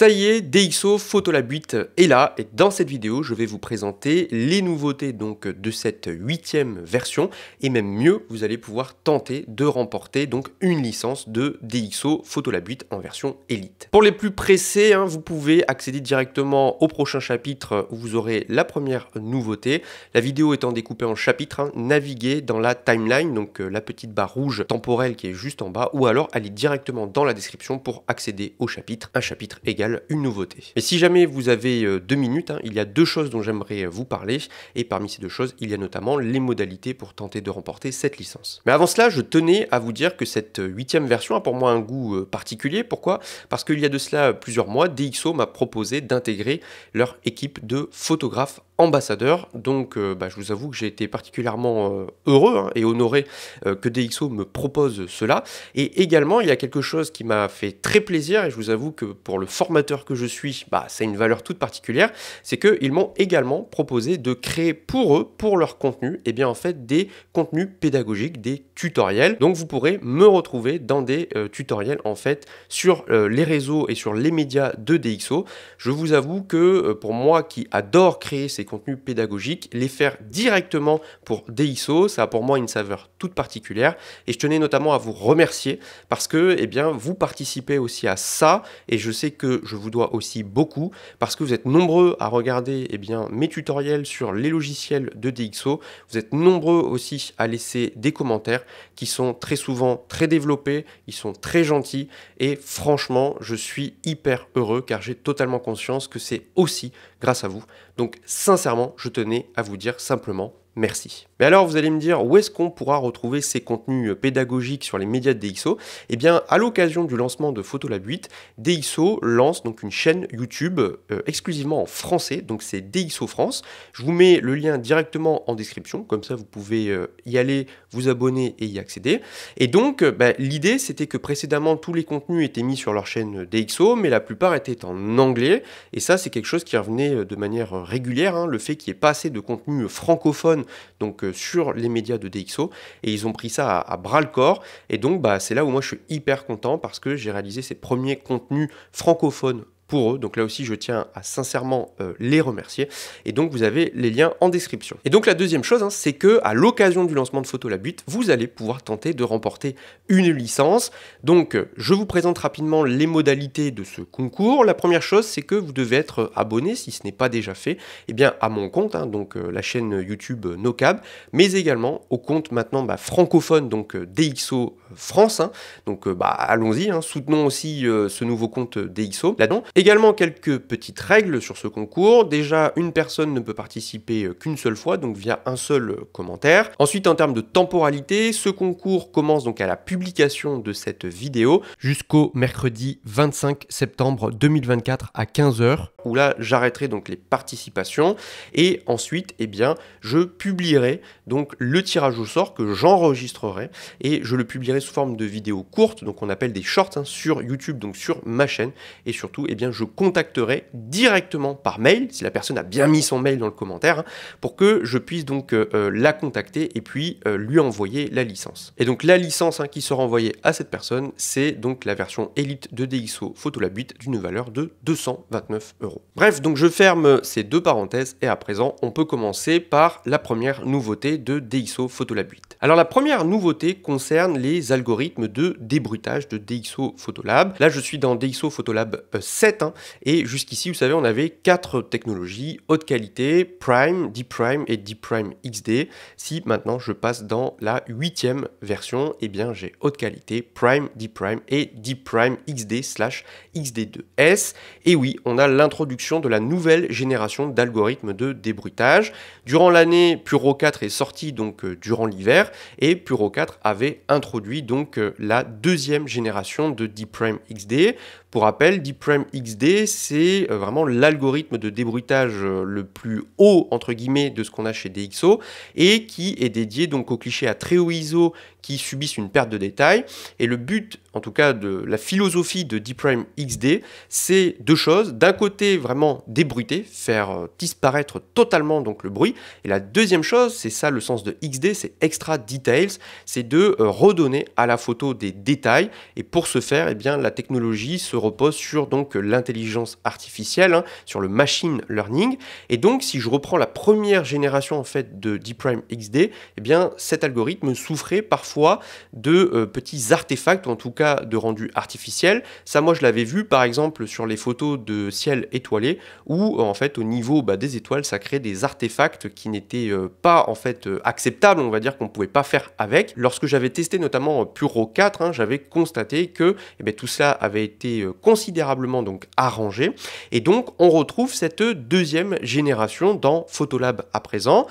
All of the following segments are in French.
Ça y est, DxO Photolab 8 est là et dans cette vidéo je vais vous présenter les nouveautés donc de cette huitième version et même mieux vous allez pouvoir tenter de remporter donc une licence de DxO Photolab 8 en version Elite. Pour les plus pressés, hein, vous pouvez accéder directement au prochain chapitre où vous aurez la première nouveauté. La vidéo étant découpée en chapitres, hein, naviguez dans la timeline, donc euh, la petite barre rouge temporelle qui est juste en bas ou alors allez directement dans la description pour accéder au chapitre. Un chapitre égal une nouveauté. Mais si jamais vous avez euh, deux minutes, hein, il y a deux choses dont j'aimerais euh, vous parler, et parmi ces deux choses, il y a notamment les modalités pour tenter de remporter cette licence. Mais avant cela, je tenais à vous dire que cette euh, huitième version a pour moi un goût particulier. Pourquoi Parce qu'il y a de cela plusieurs mois, DxO m'a proposé d'intégrer leur équipe de photographes ambassadeurs. Donc bah, je vous avoue que j'ai été particulièrement heureux hein, et honoré que DxO me propose cela. Et également, il y a quelque chose qui m'a fait très plaisir, et je vous avoue que pour le format que je suis, bah, ça une valeur toute particulière, c'est qu'ils m'ont également proposé de créer pour eux, pour leur contenu, et eh bien en fait des contenus pédagogiques, des tutoriels. Donc vous pourrez me retrouver dans des euh, tutoriels en fait sur euh, les réseaux et sur les médias de DxO. Je vous avoue que euh, pour moi qui adore créer ces contenus pédagogiques, les faire directement pour DxO, ça a pour moi une saveur toute particulière et je tenais notamment à vous remercier parce que eh bien vous participez aussi à ça et je sais que je vous dois aussi beaucoup parce que vous êtes nombreux à regarder eh bien, mes tutoriels sur les logiciels de DxO. Vous êtes nombreux aussi à laisser des commentaires qui sont très souvent très développés, ils sont très gentils et franchement, je suis hyper heureux car j'ai totalement conscience que c'est aussi grâce à vous. Donc sincèrement, je tenais à vous dire simplement merci. Mais alors, vous allez me dire, où est-ce qu'on pourra retrouver ces contenus euh, pédagogiques sur les médias de DxO Eh bien, à l'occasion du lancement de Photolab 8, DxO lance donc une chaîne YouTube euh, exclusivement en français, donc c'est DxO France. Je vous mets le lien directement en description, comme ça vous pouvez euh, y aller, vous abonner et y accéder. Et donc, bah, l'idée, c'était que précédemment, tous les contenus étaient mis sur leur chaîne DxO, mais la plupart étaient en anglais, et ça, c'est quelque chose qui revenait de manière régulière, hein, le fait qu'il n'y ait pas assez de contenu francophones, donc sur les médias de DxO et ils ont pris ça à, bras le corps. Et donc, bah, c'est là où moi je suis hyper content parce que j'ai réalisé ces premiers contenus francophones pour eux. Donc là aussi, je tiens à sincèrement euh, les remercier. Et donc, vous avez les liens en description. Et donc, la deuxième chose, hein, c'est que à l'occasion du lancement de butte vous allez pouvoir tenter de remporter une licence. Donc, euh, je vous présente rapidement les modalités de ce concours. La première chose, c'est que vous devez être abonné, si ce n'est pas déjà fait, eh bien, à mon compte, hein, donc euh, la chaîne YouTube NoCab, mais également au compte maintenant bah, francophone, donc DxO France. Hein. Donc, bah, allons-y, soutenons aussi ce nouveau compte DxO là-dedans. Également quelques petites règles sur ce concours. Déjà, une personne ne peut participer euh, qu'une seule fois, donc via un seul euh, commentaire. Ensuite, en termes de temporalité, ce concours commence donc à la publication de cette vidéo jusqu'au mercredi 25 septembre 2024 à 15h, où là j'arrêterai donc les participations. Et ensuite, eh bien, je publierai donc le tirage au sort que j'enregistrerai et je le publierai sous forme de vidéo courte, donc on appelle des shorts hein, sur YouTube, donc sur ma chaîne. Et surtout, eh bien, je contacterai directement par mail, si la personne a bien mis son mail dans le commentaire, hein, pour que je puisse donc euh, euh, la contacter et puis euh, lui envoyer la licence. Et donc la licence hein, qui sera envoyée à cette personne, c'est donc la version Elite de DxO Photolab 8 d'une valeur de 229 euros. Bref, donc je ferme ces deux parenthèses et à présent on peut commencer par la première nouveauté de DxO Photolab 8. Alors la première nouveauté concerne les algorithmes de débrutage de DxO Photolab. Là je suis dans DxO Photolab 7 Hein. Et jusqu'ici, vous savez, on avait quatre technologies haute qualité, Prime, d Prime et Deep Prime XD. Si maintenant je passe dans la huitième version, eh bien j'ai haute qualité, Prime, d Prime et Deep Prime XD slash XD2S. Et oui, on a l'introduction de la nouvelle génération d'algorithmes de débruitage. Durant l'année, Puro 4 est sorti donc euh, durant l'hiver et Puro 4 avait introduit donc euh, la deuxième génération de d Prime XD. Pour rappel, DeepPrime-XD, c'est euh, vraiment l'algorithme de débruitage euh, le plus haut, entre guillemets, de ce qu'on a chez DxO, et qui est dédié donc aux clichés à très haut ISO qui subissent une perte de détails, Et le but, en tout cas, de la philosophie de DeepPrime xd c'est deux choses. D'un côté, vraiment débruiter, faire euh, disparaître totalement donc le bruit. Et la deuxième chose, c'est ça le sens de XD, c'est extra details, c'est de redonner à la photo des détails. Et pour ce faire, eh bien, la technologie se repose sur donc l'intelligence artificielle, hein, sur le machine learning. Et donc, si je reprends la première génération en fait de Prime XD, eh bien, cet algorithme souffrait parfois de euh, petits artefacts, ou en tout cas de rendu artificiel. Ça, moi, je l'avais vu par exemple sur les photos de ciel étoilé, où euh, en fait, au niveau bah, des étoiles, ça crée des artefacts qui n'étaient euh, pas en fait acceptables, on va dire qu'on pouvait pas faire avec. Lorsque j'avais testé notamment Puro 4, hein, j'avais constaté que eh tout ça avait été considérablement donc arrangé. Et donc on retrouve cette deuxième génération dans Photolab à présent.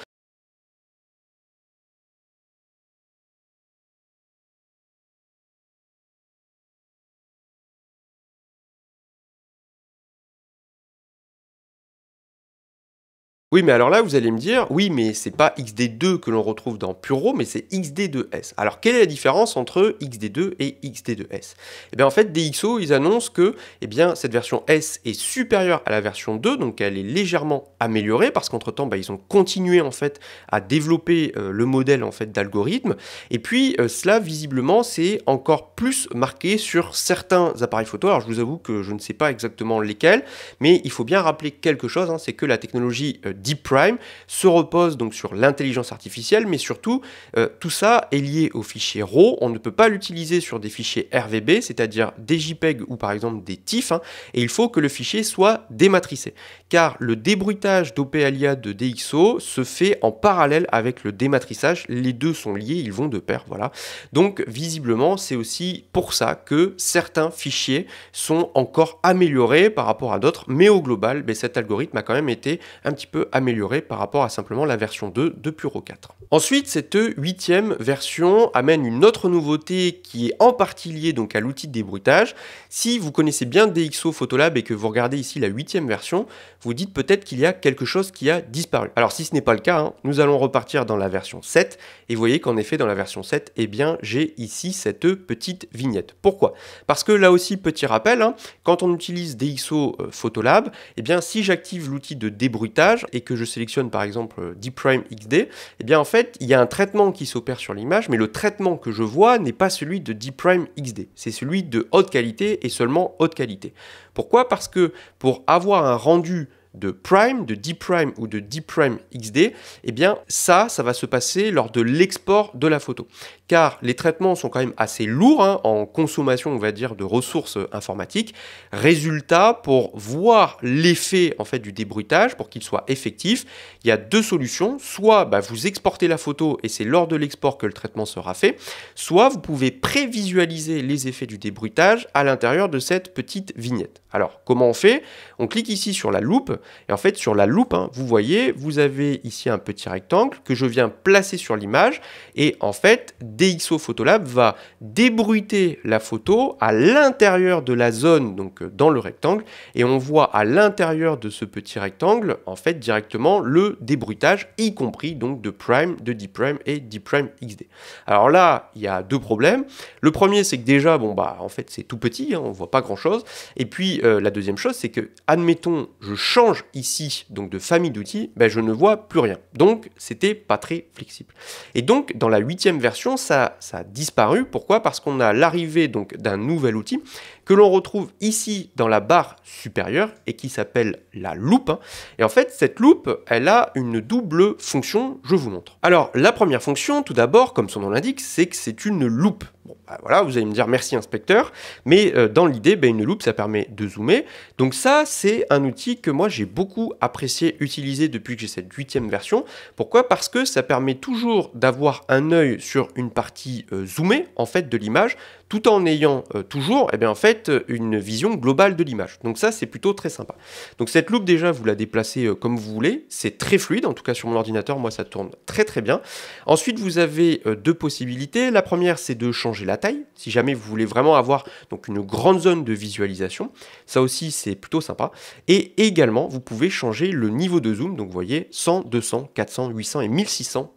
Oui, mais alors là, vous allez me dire, oui, mais c'est pas XD2 que l'on retrouve dans Puro, mais c'est XD2S. Alors, quelle est la différence entre XD2 et XD2S Eh bien, en fait, DxO, ils annoncent que, eh bien, cette version S est supérieure à la version 2, donc elle est légèrement améliorée, parce qu'entre-temps, bah, ils ont continué, en fait, à développer euh, le modèle, en fait, d'algorithme. Et puis, euh, cela, visiblement, c'est encore plus marqué sur certains appareils photo. Alors, je vous avoue que je ne sais pas exactement lesquels, mais il faut bien rappeler quelque chose, hein, c'est que la technologie euh, Deep Prime, se repose donc sur l'intelligence artificielle, mais surtout, euh, tout ça est lié au fichier RAW. On ne peut pas l'utiliser sur des fichiers RVB, c'est-à-dire des JPEG ou par exemple des TIFF, hein, et il faut que le fichier soit dématricé, car le débruitage d'OPALIA de DXO se fait en parallèle avec le dématrissage. Les deux sont liés, ils vont de pair, voilà. Donc, visiblement, c'est aussi pour ça que certains fichiers sont encore améliorés par rapport à d'autres, mais au global, ben, cet algorithme a quand même été un petit peu améliorée par rapport à simplement la version 2 de Puro 4. Ensuite, cette huitième version amène une autre nouveauté qui est en partie liée donc à l'outil de débruitage. Si vous connaissez bien DxO Photolab et que vous regardez ici la huitième version, vous dites peut-être qu'il y a quelque chose qui a disparu. Alors si ce n'est pas le cas, hein, nous allons repartir dans la version 7 et vous voyez qu'en effet dans la version 7, eh bien j'ai ici cette petite vignette. Pourquoi Parce que là aussi, petit rappel, hein, quand on utilise DxO euh, Photolab, eh bien si j'active l'outil de débruitage et que je sélectionne par exemple euh, XD, et eh bien en fait, il y a un traitement qui s'opère sur l'image, mais le traitement que je vois n'est pas celui de XD. c'est celui de haute qualité et seulement haute qualité. Pourquoi Parce que pour avoir un rendu de prime, de d prime ou de d prime xd, eh bien ça, ça va se passer lors de l'export de la photo. Car les traitements sont quand même assez lourds hein, en consommation, on va dire, de ressources euh, informatiques. Résultat, pour voir l'effet en fait du débruitage, pour qu'il soit effectif, il y a deux solutions. Soit bah, vous exportez la photo et c'est lors de l'export que le traitement sera fait, soit vous pouvez prévisualiser les effets du débruitage à l'intérieur de cette petite vignette. Alors comment on fait On clique ici sur la loupe et en fait, sur la loupe, hein, vous voyez, vous avez ici un petit rectangle que je viens placer sur l'image. Et en fait, DxO Photolab va débruiter la photo à l'intérieur de la zone, donc euh, dans le rectangle. Et on voit à l'intérieur de ce petit rectangle, en fait, directement le débruitage, y compris donc de prime, de deep prime et deep prime xd. Alors là, il y a deux problèmes. Le premier, c'est que déjà, bon bah, en fait, c'est tout petit, on hein, on voit pas grand chose. Et puis euh, la deuxième chose, c'est que, admettons, je change ici donc de famille d'outils, ben, je ne vois plus rien. Donc c'était pas très flexible. Et donc dans la huitième version, ça, ça a disparu. Pourquoi Parce qu'on a l'arrivée donc d'un nouvel outil que l'on retrouve ici dans la barre supérieure et qui s'appelle la loupe. Hein. Et en fait, cette loupe, elle a une double fonction, je vous montre. Alors, la première fonction, tout d'abord, comme son nom l'indique, c'est que c'est une loupe. Bah voilà, vous allez me dire merci inspecteur, mais euh, dans l'idée, ben, une loupe, ça permet de zoomer. Donc ça, c'est un outil que moi j'ai beaucoup apprécié utiliser depuis que j'ai cette huitième version. Pourquoi Parce que ça permet toujours d'avoir un œil sur une partie euh, zoomée en fait de l'image tout en ayant euh, toujours, et eh bien, en fait, euh, une vision globale de l'image. Donc ça, c'est plutôt très sympa. Donc cette loupe, déjà, vous la déplacez euh, comme vous voulez. C'est très fluide, en tout cas sur mon ordinateur, moi, ça tourne très très bien. Ensuite, vous avez deux possibilités. La première, c'est de changer la taille, si jamais vous voulez vraiment avoir donc une grande zone de visualisation. Ça aussi, c'est plutôt sympa. Et également, vous pouvez changer le niveau de zoom. Donc vous voyez, 100, 200, 400, 800 et 1600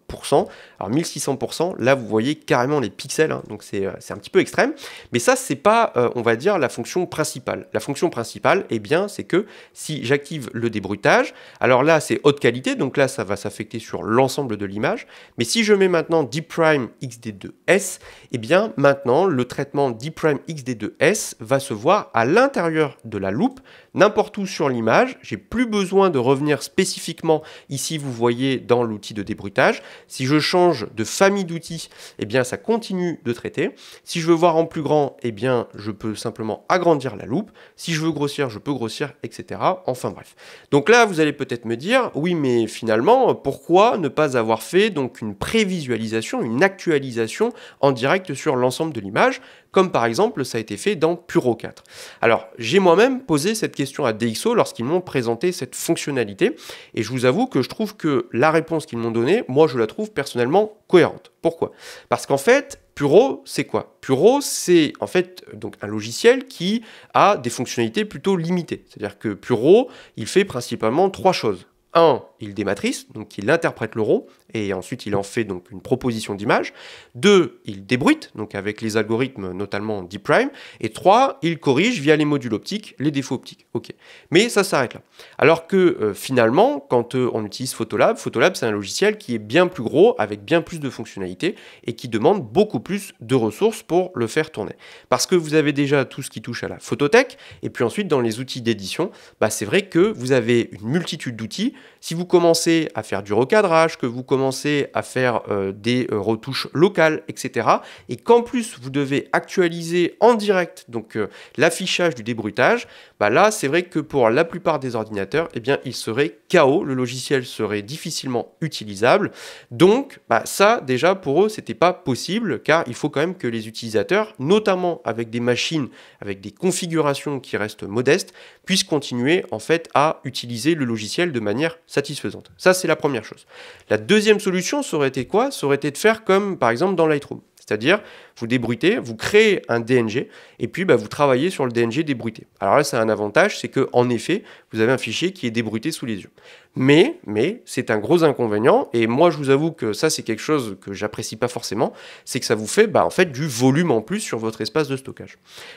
alors 1600%, là vous voyez carrément les pixels, hein, donc euh, c'est un petit peu extrême. Mais ça, c'est pas, euh, on va dire, la fonction principale. La fonction principale, eh bien, c'est que si j'active le débruitage, alors là c'est haute qualité, donc là ça va s'affecter sur l'ensemble de l'image. Mais si je mets maintenant Prime XD2S, eh bien maintenant le traitement Prime XD2S va se voir à l'intérieur de la loupe n'importe où sur l'image. J'ai plus besoin de revenir spécifiquement ici, vous voyez, dans l'outil de débruitage. Si je change de famille d'outils, eh bien, ça continue de traiter. Si je veux voir en plus grand, eh bien, je peux simplement agrandir la loupe. Si je veux grossir, je peux grossir, etc. Enfin bref. Donc là, vous allez peut-être me dire, oui, mais finalement, pourquoi ne pas avoir fait donc une prévisualisation, une actualisation en direct sur l'ensemble de l'image comme par exemple ça a été fait dans Puro 4. Alors j'ai moi-même posé cette question à DxO lorsqu'ils m'ont présenté cette fonctionnalité, et je vous avoue que je trouve que la réponse qu'ils m'ont donnée, moi je la trouve personnellement cohérente. Pourquoi Parce qu'en fait, Puro, c'est quoi Puro, c'est en fait donc un logiciel qui a des fonctionnalités plutôt limitées. C'est-à-dire que Puro, il fait principalement trois choses. 1. il dématrice, donc il interprète l'euro, et ensuite il en fait donc une proposition d'image. Deux, il débruite, donc avec les algorithmes notamment Deep Prime. Et trois, il corrige via les modules optiques les défauts optiques. Ok. Mais ça s'arrête là. Alors que euh, finalement, quand euh, on utilise Photolab, Photolab c'est un logiciel qui est bien plus gros, avec bien plus de fonctionnalités, et qui demande beaucoup plus de ressources pour le faire tourner. Parce que vous avez déjà tout ce qui touche à la photothèque, et puis ensuite dans les outils d'édition, bah, c'est vrai que vous avez une multitude d'outils si vous commencez à faire du recadrage, que vous commencez à faire euh, des euh, retouches locales, etc., et qu'en plus vous devez actualiser en direct donc euh, l'affichage du débruitage, bah là c'est vrai que pour la plupart des ordinateurs, eh bien il serait chaos, le logiciel serait difficilement utilisable. Donc bah ça déjà pour eux c'était pas possible car il faut quand même que les utilisateurs, notamment avec des machines, avec des configurations qui restent modestes, puissent continuer en fait à utiliser le logiciel de manière satisfaisante. Ça, c'est la première chose. La deuxième solution, ça aurait été quoi Ça aurait été de faire comme, par exemple, dans Lightroom. C'est-à-dire, vous débruitez, vous créez un DNG, et puis bah, vous travaillez sur le DNG débruité. Alors là, c'est un avantage, c'est que en effet, vous avez un fichier qui est débruité sous les yeux. Mais, mais c'est un gros inconvénient, et moi je vous avoue que ça c'est quelque chose que j'apprécie pas forcément, c'est que ça vous fait bah, en fait du volume en plus sur votre espace de stockage.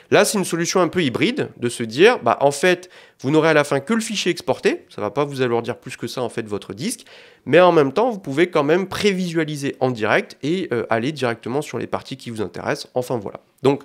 Là c'est une solution un peu hybride de se dire bah, en fait vous n'aurez à la fin que le fichier exporté, ça ne va pas vous alourdir plus que ça en fait votre disque, mais en même temps vous pouvez quand même prévisualiser en direct et euh, aller directement sur les parties qui vous intéressent Enfin voilà. Donc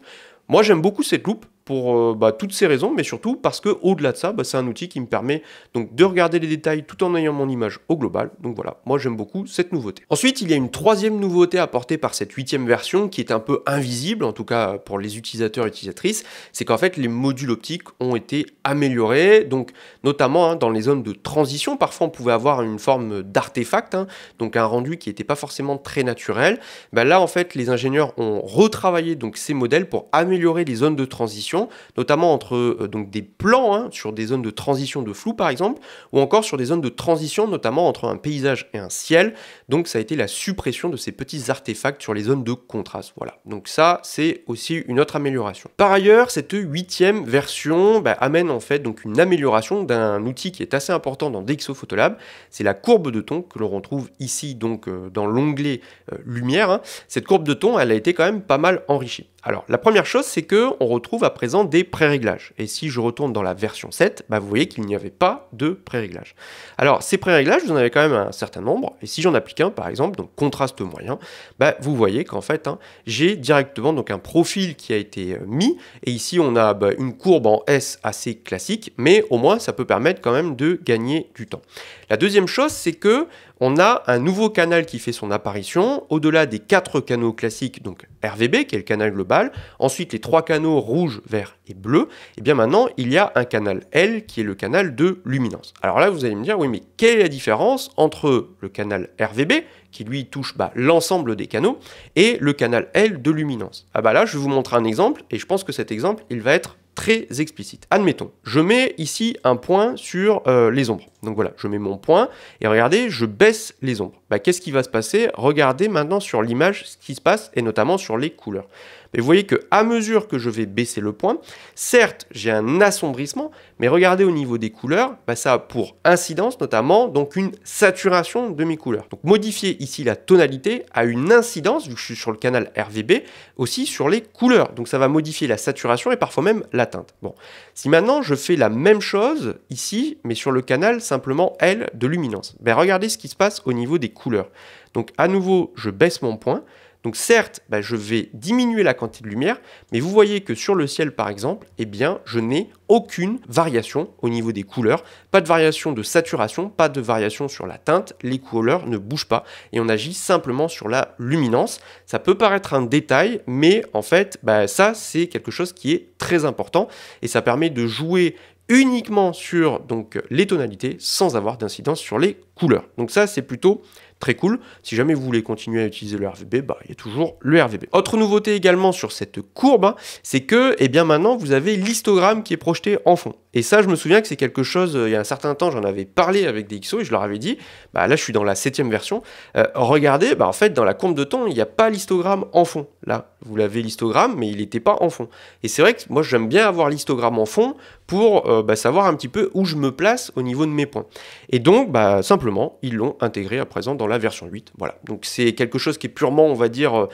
moi j'aime beaucoup cette loupe pour euh, bah, toutes ces raisons, mais surtout parce que au-delà de ça, bah, c'est un outil qui me permet donc de regarder les détails tout en ayant mon image au global. Donc voilà, moi j'aime beaucoup cette nouveauté. Ensuite, il y a une troisième nouveauté apportée par cette huitième version qui est un peu invisible, en tout cas pour les utilisateurs et utilisatrices, c'est qu'en fait les modules optiques ont été améliorés. Donc notamment hein, dans les zones de transition, parfois on pouvait avoir une forme d'artefact, hein, donc un rendu qui n'était pas forcément très naturel. Bah, là en fait les ingénieurs ont retravaillé donc ces modèles pour améliorer les zones de transition notamment entre euh, donc des plans hein, sur des zones de transition de flou par exemple, ou encore sur des zones de transition notamment entre un paysage et un ciel. Donc ça a été la suppression de ces petits artefacts sur les zones de contraste. Voilà. Donc ça c'est aussi une autre amélioration. Par ailleurs, cette huitième version bah, amène en fait donc une amélioration d'un outil qui est assez important dans DxO Photolab. C'est la courbe de ton que l'on retrouve ici donc euh, dans l'onglet euh, lumière. Hein. Cette courbe de ton, elle a été quand même pas mal enrichie. Alors, la première chose, c'est que on retrouve à présent des pré-réglages. Et si je retourne dans la version 7, bah, vous voyez qu'il n'y avait pas de pré-réglages. Alors, ces pré-réglages, vous en avez quand même un certain nombre. Et si j'en applique un, par exemple, donc contraste moyen, bah, vous voyez qu'en fait, hein, j'ai directement donc un profil qui a été euh, mis. Et ici, on a bah, une courbe en S assez classique, mais au moins, ça peut permettre quand même de gagner du temps. La deuxième chose, c'est que on a un nouveau canal qui fait son apparition, au-delà des quatre canaux classiques, donc RVB, qui est le canal global, ensuite les trois canaux rouge, vert et bleu, et eh bien maintenant, il y a un canal L, qui est le canal de luminance. Alors là, vous allez me dire, oui, mais quelle est la différence entre le canal RVB, qui lui touche bah, l'ensemble des canaux, et le canal L de luminance Ah bah là, je vais vous montrer un exemple, et je pense que cet exemple, il va être très explicite. Admettons, je mets ici un point sur euh, les ombres. Donc voilà, je mets mon point et regardez, je baisse les ombres. Bah, qu'est-ce qui va se passer Regardez maintenant sur l'image ce qui se passe et notamment sur les couleurs. Mais vous voyez que à mesure que je vais baisser le point, certes, j'ai un assombrissement, mais regardez au niveau des couleurs, bah, ça a pour incidence notamment donc une saturation de mes couleurs. Donc modifier ici la tonalité a une incidence, vu que je suis sur le canal RVB, aussi sur les couleurs. Donc ça va modifier la saturation et parfois même la teinte. Bon, si maintenant je fais la même chose ici, mais sur le canal simplement L de luminance, ben, regardez ce qui se passe au niveau des couleurs. Donc à nouveau, je baisse mon point, donc certes, bah, je vais diminuer la quantité de lumière, mais vous voyez que sur le ciel par exemple, eh bien, je n'ai aucune variation au niveau des couleurs, pas de variation de saturation, pas de variation sur la teinte, les couleurs ne bougent pas et on agit simplement sur la luminance. Ça peut paraître un détail, mais en fait, bah, ça c'est quelque chose qui est très important et ça permet de jouer uniquement sur donc, les tonalités sans avoir d'incidence sur les couleurs. Donc ça c'est plutôt très cool. Si jamais vous voulez continuer à utiliser le RVB, bah, il y a toujours le RVB. Autre nouveauté également sur cette courbe, hein, c'est que eh bien maintenant vous avez l'histogramme qui est projeté en fond. Et ça, je me souviens que c'est quelque chose, euh, il y a un certain temps, j'en avais parlé avec des et je leur avais dit, bah là, je suis dans la 7 septième version. Euh, regardez, bah en fait, dans la compte de ton il n'y a pas l'histogramme en fond. Là, vous l'avez l'histogramme, mais il n'était pas en fond. Et c'est vrai que moi, j'aime bien avoir l'histogramme en fond pour euh, bah, savoir un petit peu où je me place au niveau de mes points. Et donc, bah, simplement, ils l'ont intégré à présent dans la version 8. Voilà. Donc, c'est quelque chose qui est purement, on va dire,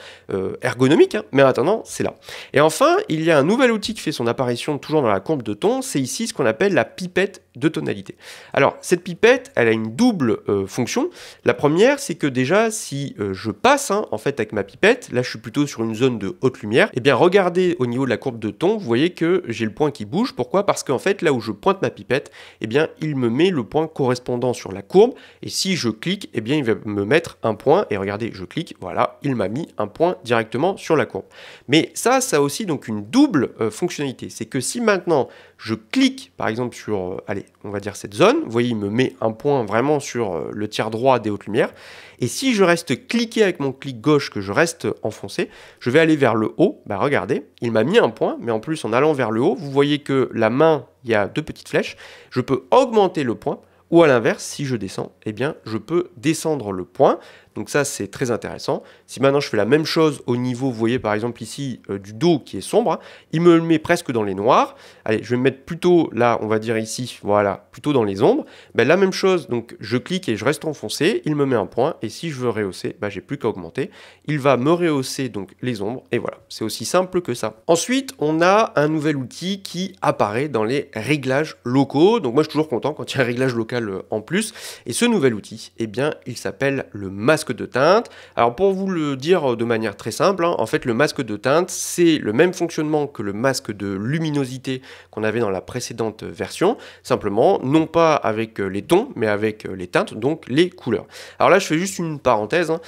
ergonomique, hein. mais en attendant, c'est là. Et enfin, il y a un nouvel outil qui fait son apparition toujours dans la compte de ton, c'est ici ce qu'on appelle la pipette de tonalité. Alors, cette pipette, elle a une double euh, fonction. La première, c'est que déjà, si euh, je passe, hein, en fait, avec ma pipette, là, je suis plutôt sur une zone de haute lumière, et eh bien, regardez au niveau de la courbe de ton, vous voyez que j'ai le point qui bouge. Pourquoi Parce qu'en fait, là où je pointe ma pipette, et eh bien, il me met le point correspondant sur la courbe, et si je clique, et eh bien, il va me mettre un point, et regardez, je clique, voilà, il m'a mis un point directement sur la courbe. Mais ça, ça a aussi donc une double euh, fonctionnalité, c'est que si maintenant, je clique, par exemple, sur, allez, on va dire, cette zone. Vous voyez, il me met un point vraiment sur euh, le tiers droit des hautes lumières. Et si je reste cliqué avec mon clic gauche, que je reste enfoncé, je vais aller vers le haut. Bah regardez, il m'a mis un point, mais en plus en allant vers le haut, vous voyez que la main, il y a deux petites flèches. Je peux augmenter le point. Ou à l'inverse, si je descends, et eh bien, je peux descendre le point. Donc ça, c'est très intéressant. Si maintenant je fais la même chose au niveau, vous voyez par exemple ici, euh, du dos qui est sombre, hein, il me le met presque dans les noirs. Allez, je vais me mettre plutôt là, on va dire ici, voilà, plutôt dans les ombres. Ben, la même chose, donc je clique et je reste enfoncé, il me met un point, et si je veux rehausser, ben, j'ai plus qu'à augmenter. Il va me rehausser donc les ombres, et voilà, c'est aussi simple que ça. Ensuite, on a un nouvel outil qui apparaît dans les réglages locaux. Donc moi, je suis toujours content quand il y a un réglage local euh, en plus. Et ce nouvel outil, eh bien, il s'appelle le masque de teinte. Alors pour vous le dire euh, de manière très simple, hein, en fait le masque de teinte c'est le même fonctionnement que le masque de luminosité qu'on avait dans la précédente version, simplement non pas avec euh, les tons mais avec euh, les teintes, donc les couleurs. Alors là je fais juste une parenthèse, hein.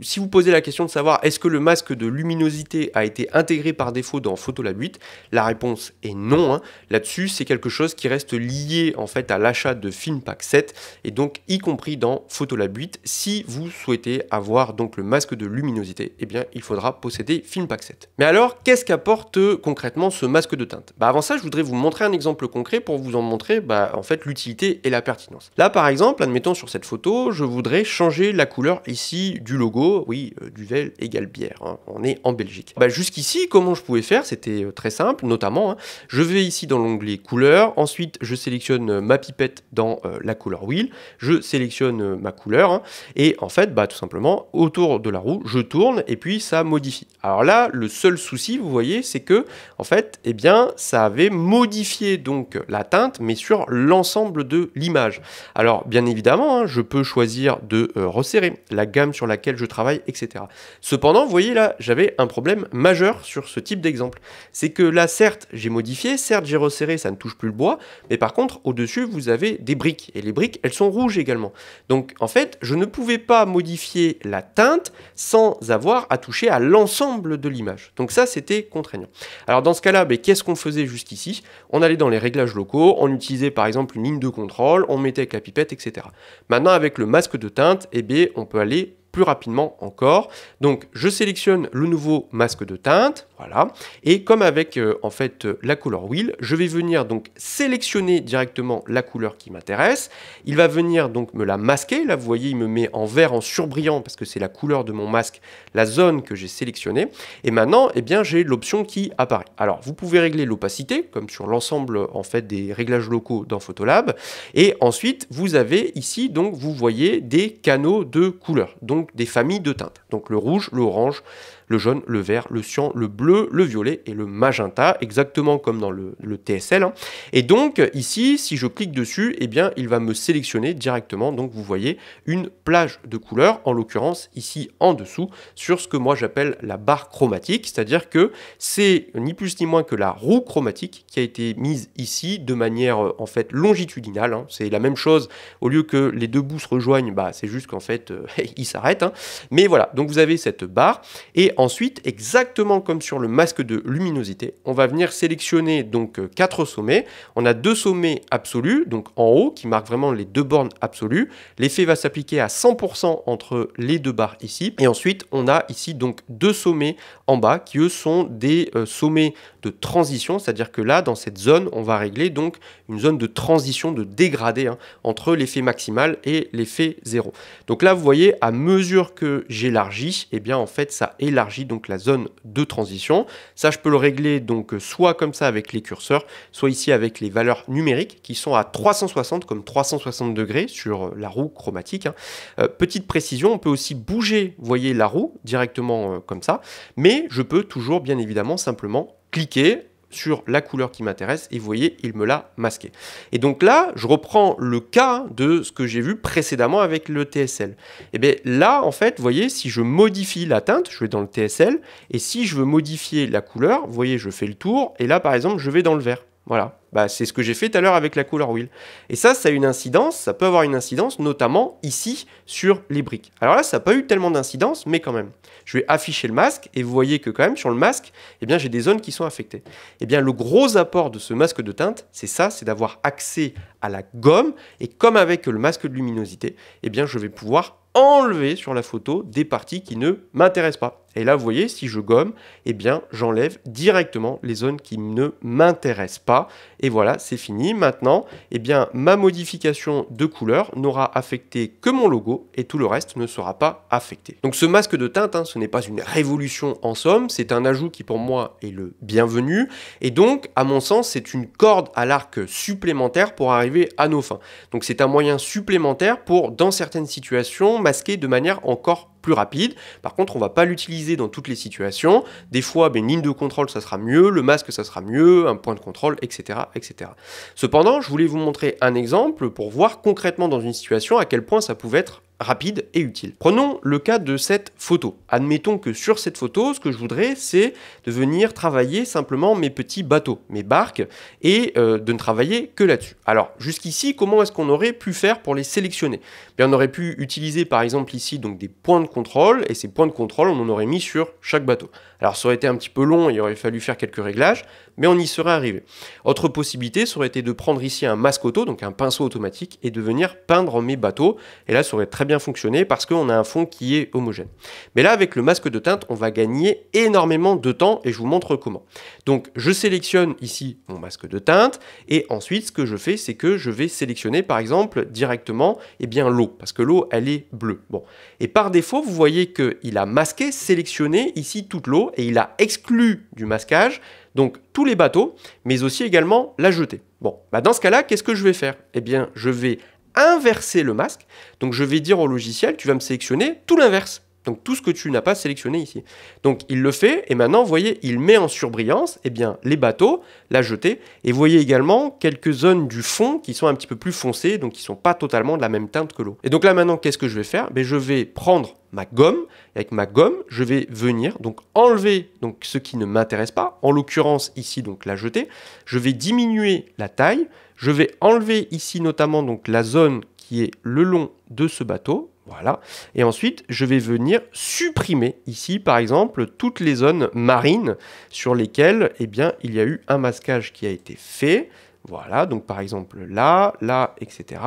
si vous posez la question de savoir est-ce que le masque de luminosité a été intégré par défaut dans Photolab 8, la réponse est non. Hein. Là-dessus c'est quelque chose qui reste lié en fait à l'achat de pack 7 et donc y compris dans Photolab 8 si vous souhaiter avoir donc le masque de luminosité, eh bien il faudra posséder FilmPack 7. Mais alors, qu'est-ce qu'apporte euh, concrètement ce masque de teinte bah, avant ça, je voudrais vous montrer un exemple concret pour vous en montrer bah, en fait l'utilité et la pertinence. Là par exemple, admettons sur cette photo, je voudrais changer la couleur ici du logo, oui, euh, du Duvel égale bière, hein, on est en Belgique. Bah, jusqu'ici, comment je pouvais faire C'était euh, très simple, notamment, hein. je vais ici dans l'onglet couleurs, ensuite je sélectionne ma pipette dans la couleur wheel, je sélectionne ma couleur, hein, et en fait, bah, tout simplement, autour de la roue, je tourne et puis ça modifie. Alors là, le seul souci, vous voyez, c'est que, en fait, eh bien, ça avait modifié donc la teinte, mais sur l'ensemble de l'image. Alors, bien évidemment, hein, je peux choisir de euh, resserrer la gamme sur laquelle je travaille, etc. Cependant, vous voyez là, j'avais un problème majeur sur ce type d'exemple. C'est que là, certes, j'ai modifié, certes, j'ai resserré, ça ne touche plus le bois, mais par contre, au-dessus, vous avez des briques. Et les briques, elles sont rouges également. Donc, en fait, je ne pouvais pas modifier modifier la teinte sans avoir à toucher à l'ensemble de l'image. Donc ça, c'était contraignant. Alors dans ce cas-là, ben, qu'est-ce qu'on faisait jusqu'ici On allait dans les réglages locaux, on utilisait par exemple une ligne de contrôle, on mettait avec la pipette, etc. Maintenant, avec le masque de teinte, et eh bien, on peut aller plus rapidement encore. Donc je sélectionne le nouveau masque de teinte, voilà. Et comme avec euh, en fait euh, la couleur wheel, je vais venir donc sélectionner directement la couleur qui m'intéresse. Il va venir donc me la masquer. Là, vous voyez, il me met en vert en surbrillant parce que c'est la couleur de mon masque, la zone que j'ai sélectionnée. Et maintenant, eh bien, j'ai l'option qui apparaît. Alors, vous pouvez régler l'opacité comme sur l'ensemble en fait des réglages locaux dans Photolab. Et ensuite, vous avez ici donc vous voyez des canaux de couleurs, donc des familles de teintes. Donc le rouge, l'orange, le jaune, le vert, le cyan, le bleu, le violet et le magenta, exactement comme dans le, TSL. Hein. Et donc ici, si je clique dessus, eh bien, il va me sélectionner directement, donc vous voyez, une plage de couleurs, en l'occurrence ici en dessous, sur ce que moi j'appelle la barre chromatique, c'est-à-dire que c'est ni plus ni moins que la roue chromatique qui a été mise ici de manière euh, en fait longitudinale. Hein. C'est la même chose, au lieu que les deux bouts se rejoignent, bah, c'est juste qu'en fait, il euh, ils s'arrêtent. Hein. Mais voilà, donc vous avez cette barre, et ensuite, exactement comme sur le masque de luminosité, on va venir sélectionner donc euh, quatre sommets. On a deux sommets absolus, donc en haut, qui marquent vraiment les deux bornes absolues. L'effet va s'appliquer à 100% entre les deux barres ici. Et ensuite, on a ici donc deux sommets en bas, qui eux sont des euh, sommets de transition, c'est-à-dire que là, dans cette zone, on va régler donc une zone de transition, de dégradé hein, entre l'effet maximal et l'effet zéro. Donc là, vous voyez, à mesure que j'élargis, eh bien en fait, ça élargit donc la zone de transition. Ça, je peux le régler donc euh, soit comme ça avec les curseurs, soit ici avec les valeurs numériques qui sont à 360 comme 360 degrés sur euh, la roue chromatique. Hein. Euh, petite précision, on peut aussi bouger, voyez, la roue directement comme ça, mais je peux toujours bien évidemment simplement cliquer sur la couleur qui m'intéresse et vous voyez, il me l'a masqué. Et donc là, je reprends le cas de ce que j'ai vu précédemment avec le TSL. Et eh bien là, en fait, vous voyez, si je modifie la teinte, je vais dans le TSL et si je veux modifier la couleur, vous voyez, je fais le tour et là, par exemple, je vais dans le vert. Voilà, bah, c'est ce que j'ai fait tout à l'heure avec la couleur wheel. Et ça, ça a une incidence, ça peut avoir une incidence, notamment ici sur les briques. Alors là, ça n'a pas eu tellement d'incidence, mais quand même. Je vais afficher le masque, et vous voyez que quand même sur le masque, eh bien j'ai des zones qui sont affectées. Eh bien le gros apport de ce masque de teinte, c'est ça, c'est d'avoir accès à la gomme, et comme avec le masque de luminosité, eh bien je vais pouvoir enlever sur la photo des parties qui ne m'intéressent pas. Et là, vous voyez, si je gomme, eh bien, j'enlève directement les zones qui ne m'intéressent pas. Et voilà, c'est fini. Maintenant, eh bien, ma modification de couleur n'aura affecté que mon logo et tout le reste ne sera pas affecté. Donc ce masque de teinte, hein, ce n'est pas une révolution en somme, c'est un ajout qui pour moi est le bienvenu. Et donc, à mon sens, c'est une corde à l'arc supplémentaire pour arriver à nos fins. Donc c'est un moyen supplémentaire pour, dans certaines situations, masquer de manière encore plus rapide. Par contre, on va pas l'utiliser dans toutes les situations. Des fois, ben, une ligne de contrôle, ça sera mieux, le masque, ça sera mieux, un point de contrôle, etc., etc. Cependant, je voulais vous montrer un exemple pour voir concrètement dans une situation à quel point ça pouvait être rapide et utile. Prenons le cas de cette photo. Admettons que sur cette photo, ce que je voudrais, c'est de venir travailler simplement mes petits bateaux, mes barques, et euh, de ne travailler que là-dessus. Alors, jusqu'ici, comment est-ce qu'on aurait pu faire pour les sélectionner eh Bien, On aurait pu utiliser par exemple ici donc des points de contrôle, et ces points de contrôle, on en aurait mis sur chaque bateau. Alors ça aurait été un petit peu long, il aurait fallu faire quelques réglages, mais on y serait arrivé. Autre possibilité, ça aurait été de prendre ici un masque auto, donc un pinceau automatique, et de venir peindre mes bateaux. Et là, ça aurait très bien fonctionné parce qu'on a un fond qui est homogène. Mais là, avec le masque de teinte, on va gagner énormément de temps et je vous montre comment. Donc je sélectionne ici mon masque de teinte et ensuite ce que je fais, c'est que je vais sélectionner par exemple directement eh bien l'eau parce que l'eau elle est bleue. Bon. Et par défaut, vous voyez qu'il a masqué, sélectionné ici toute l'eau et il a exclu du masquage donc tous les bateaux, mais aussi également la jetée. Bon, bah, dans ce cas-là, qu'est-ce que je vais faire Eh bien, je vais inverser le masque. Donc je vais dire au logiciel, tu vas me sélectionner tout l'inverse. Donc tout ce que tu n'as pas sélectionné ici. Donc il le fait, et maintenant, vous voyez, il met en surbrillance eh bien, les bateaux, la jetée, et vous voyez également quelques zones du fond qui sont un petit peu plus foncées, donc qui ne sont pas totalement de la même teinte que l'eau. Et donc là maintenant, qu'est-ce que je vais faire ben, Je vais prendre ma gomme, avec ma gomme, je vais venir donc enlever donc, ce qui ne m'intéresse pas, en l'occurrence ici donc la jetée, je vais diminuer la taille, je vais enlever ici notamment donc la zone qui est le long de ce bateau, voilà. Et ensuite, je vais venir supprimer ici, par exemple, toutes les zones marines sur lesquelles eh bien, il y a eu un masquage qui a été fait. Voilà, donc par exemple là, là, etc.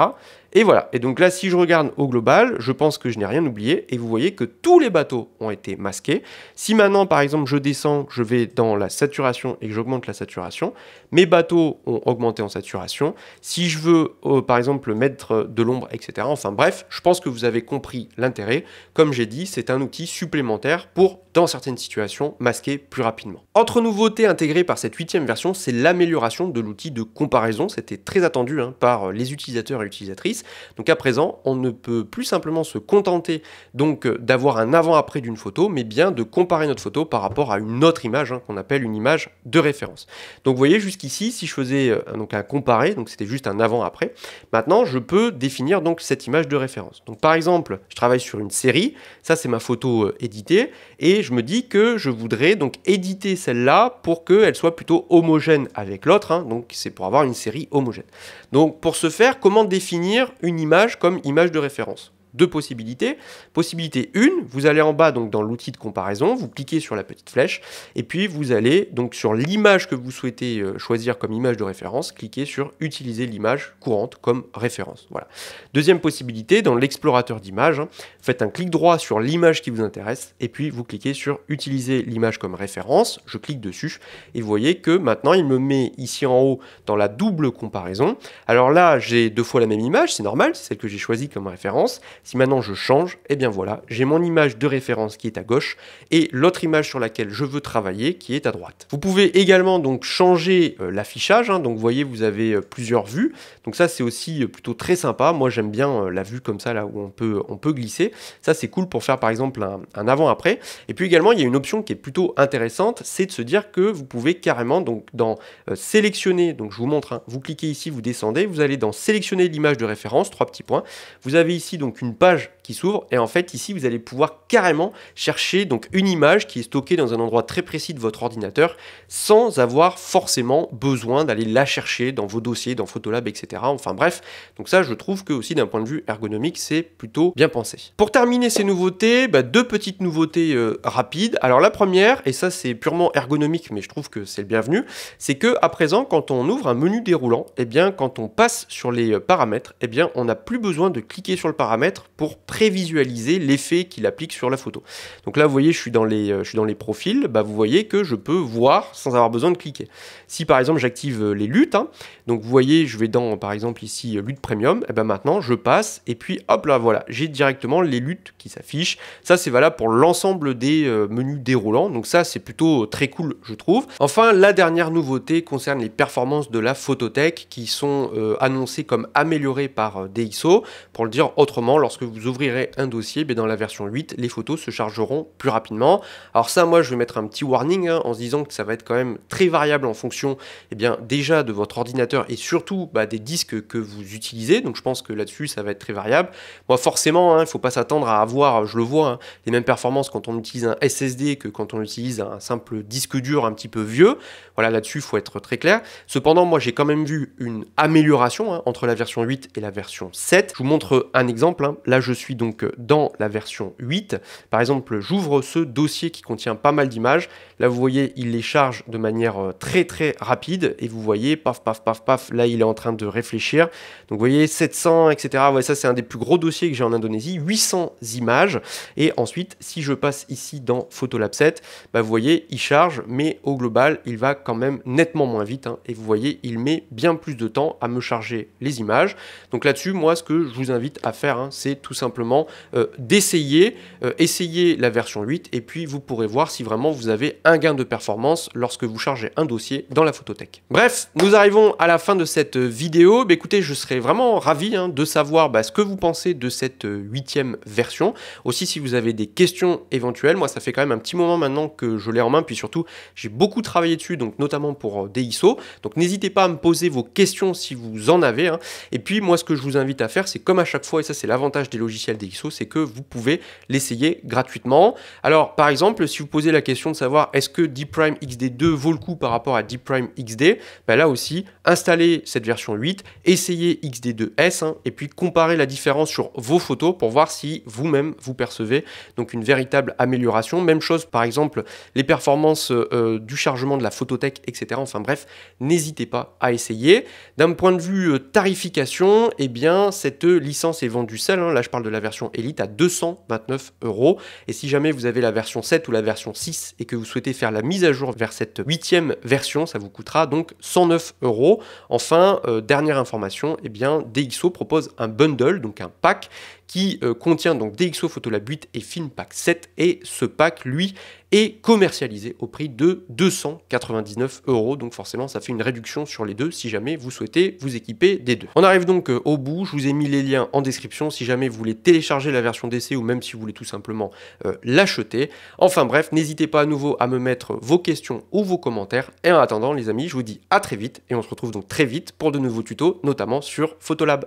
Et voilà. Et donc là, si je regarde au global, je pense que je n'ai rien oublié. Et vous voyez que tous les bateaux ont été masqués. Si maintenant, par exemple, je descends, je vais dans la saturation et que j'augmente la saturation, mes bateaux ont augmenté en saturation. Si je veux, euh, par exemple, mettre de l'ombre, etc. Enfin bref, je pense que vous avez compris l'intérêt. Comme j'ai dit, c'est un outil supplémentaire pour, dans certaines situations, masquer plus rapidement. Entre nouveautés intégrées par cette huitième version, c'est l'amélioration de l'outil de comparaison. C'était très attendu hein, par les utilisateurs et utilisatrices. Donc à présent, on ne peut plus simplement se contenter donc euh, d'avoir un avant-après d'une photo, mais bien de comparer notre photo par rapport à une autre image hein, qu'on appelle une image de référence. Donc vous voyez jusqu'ici, si je faisais euh, donc un comparé, donc c'était juste un avant-après. Maintenant, je peux définir donc cette image de référence. Donc par exemple, je travaille sur une série, ça c'est ma photo euh, éditée, et je me dis que je voudrais donc éditer celle-là pour qu'elle soit plutôt homogène avec l'autre. Hein, donc c'est pour avoir une série homogène. Donc pour ce faire, comment définir une image comme image de référence deux possibilités. Possibilité une, vous allez en bas donc dans l'outil de comparaison, vous cliquez sur la petite flèche et puis vous allez donc sur l'image que vous souhaitez euh, choisir comme image de référence, cliquez sur utiliser l'image courante comme référence. Voilà. Deuxième possibilité, dans l'explorateur d'images, hein, faites un clic droit sur l'image qui vous intéresse et puis vous cliquez sur utiliser l'image comme référence, je clique dessus et vous voyez que maintenant il me met ici en haut dans la double comparaison. Alors là, j'ai deux fois la même image, c'est normal, c'est celle que j'ai choisie comme référence si maintenant je change, eh bien voilà, j'ai mon image de référence qui est à gauche et l'autre image sur laquelle je veux travailler qui est à droite. Vous pouvez également donc changer euh, l'affichage, hein. donc vous voyez vous avez euh, plusieurs vues, donc ça c'est aussi euh, plutôt très sympa, moi j'aime bien la vue comme ça là où on peut, on peut glisser, ça c'est cool pour faire par exemple un, avant-après, et puis également il y a une option qui est plutôt intéressante, c'est de se dire que vous pouvez carrément donc dans sélectionner, donc je vous montre, hein, vous cliquez ici, vous descendez, vous allez dans sélectionner l'image de référence, trois petits points, vous avez ici donc une page qui s'ouvre et en fait ici vous allez pouvoir carrément chercher donc une image qui est stockée dans un endroit très précis de votre ordinateur sans avoir forcément besoin d'aller la chercher dans vos dossiers, dans Photolab, etc. Enfin bref, donc ça je trouve que aussi d'un point de vue ergonomique c'est plutôt bien pensé. Pour terminer ces nouveautés, bah, deux petites nouveautés euh, rapides. Alors la première, et ça c'est purement ergonomique mais je trouve que c'est le bienvenu, c'est que à présent quand on ouvre un menu déroulant, et eh bien quand on passe sur les euh, paramètres, et eh bien on n'a plus besoin de cliquer sur le paramètre pour prévisualiser l'effet qu'il applique sur la photo. Donc là, vous voyez, je suis dans les, euh, dans les profils, bah, vous voyez que je peux voir sans avoir besoin de cliquer. Si par exemple j'active euh, les luttes, hein, donc vous voyez, je vais dans par exemple ici euh, lutte premium, et eh ben maintenant je passe et puis hop là, voilà, j'ai directement les luttes qui s'affichent. Ça, c'est valable pour l'ensemble des menus déroulants, donc ça, c'est plutôt très cool, je trouve. Enfin, la dernière nouveauté concerne les performances de la photothèque qui sont annoncées comme améliorées par DxO. Pour le dire autrement, lorsque lorsque vous ouvrirez un dossier, ben, dans la version 8, les photos se chargeront plus rapidement. Alors ça, moi, je vais mettre un petit warning hein, en se disant que ça va être quand même très variable en fonction eh bien, déjà de votre ordinateur et surtout bah, des disques que vous utilisez. Donc je pense que là-dessus, ça va être très variable. Moi, forcément, hein, il ne faut pas s'attendre à avoir, je le vois, hein, les mêmes performances quand on utilise un SSD que quand on utilise un simple disque dur un petit peu vieux. Voilà, là-dessus, il faut être très clair. Cependant, moi, j'ai quand même vu une amélioration entre la version 8 et la version 7. Je vous montre un exemple. Là, je suis donc dans la version 8. Par exemple, j'ouvre ce dossier qui contient pas mal d'images Là, vous voyez, il les charge de manière euh, très très rapide et vous voyez, paf, paf, paf, paf, là, il est en train de réfléchir. Donc, vous voyez, 700, etc. Ouais, ça, c'est un des plus gros dossiers que j'ai en Indonésie, 800 images. Et ensuite, si je passe ici dans Photolab 7, bah, vous voyez, il charge, mais au global, il va quand même nettement moins vite. Hein. et vous voyez, il met bien plus de temps à me charger les images. Donc là-dessus, moi, ce que je vous invite à faire, hein, c'est tout simplement euh, d'essayer, euh, Essayez essayer la version 8, et puis vous pourrez voir si vraiment vous avez un gain de performance lorsque vous chargez un dossier dans la photothèque. Bref, nous arrivons à la fin de cette euh, vidéo. Bah, écoutez, je serais vraiment ravi hein, de savoir bah, ce que vous pensez de cette euh, huitième version. Aussi, si vous avez des questions éventuelles, moi ça fait quand même un petit moment maintenant que je l'ai en main, puis surtout j'ai beaucoup travaillé dessus, donc notamment pour euh, des ISO. Donc n'hésitez pas à me poser vos questions si vous en avez. Hein. Et puis moi ce que je vous invite à faire, c'est comme à chaque fois, et ça c'est l'avantage des logiciels des ISO, c'est que vous pouvez l'essayer gratuitement. Alors par exemple, si vous posez la question de savoir est est-ce que Prime XD2 vaut le coup par rapport à Deep Prime XD ben bah, Là aussi, installez cette version 8, essayez XD2S hein, et puis comparez la différence sur vos photos pour voir si vous-même vous percevez donc une véritable amélioration. Même chose par exemple les performances euh, euh, du chargement de la photothèque, etc. Enfin bref, n'hésitez pas à essayer. D'un point de vue euh, tarification, eh bien cette licence est vendue seule. Hein. là, je parle de la version Elite à 229 euros. Et si jamais vous avez la version 7 ou la version 6 et que vous souhaitez faire la mise à jour vers cette huitième version, ça vous coûtera donc 109 euros. Enfin, euh, dernière information, et eh bien, DxO propose un bundle, donc un pack, qui euh, contient donc DxO Photolab 8 et FinPack 7 et ce pack lui est commercialisé au prix de 299 euros. Donc forcément, ça fait une réduction sur les deux si jamais vous souhaitez vous équiper des deux. On arrive donc euh, au bout. Je vous ai mis les liens en description si jamais vous voulez télécharger la version d'essai ou même si vous voulez tout simplement euh, l'acheter. Enfin bref, n'hésitez pas à nouveau à me mettre vos questions ou vos commentaires. Et en attendant, les amis, je vous dis à très vite et on se retrouve donc très vite pour de nouveaux tutos, notamment sur Photolab.